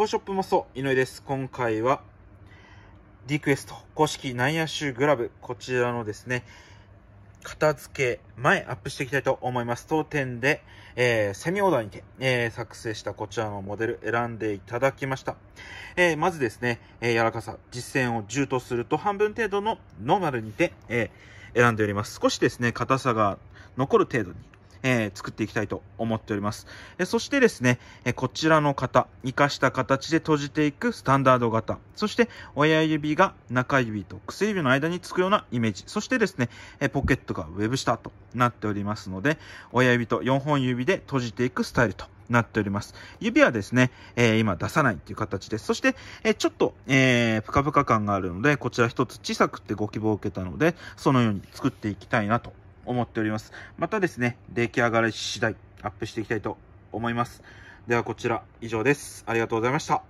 ポショップマスト、井上です。今回は、リクエスト公式内野手グラブ、こちらのですね、片付け前アップしていきたいと思います。当店で、えー、セミオーダーにて、えー、作成したこちらのモデル選んでいただきました。えー、まずですね、えー、柔らかさ、実践を10とすると半分程度のノーマルにて、えー、選んでおります。少しですね、硬さが残る程度にえー、作っていきたいと思っております。えそしてですね、えこちらの型、生かした形で閉じていくスタンダード型、そして親指が中指と薬指の間につくようなイメージ、そしてですね、えポケットがウェブ下となっておりますので、親指と4本指で閉じていくスタイルとなっております。指はですね、えー、今出さないっていう形です。そして、えー、ちょっと、えー、ぷかぷか感があるので、こちら一つ小さくってご希望を受けたので、そのように作っていきたいなと思っております。またですね、出来上がり次第アップしていきたいと思います。ではこちら以上です。ありがとうございました。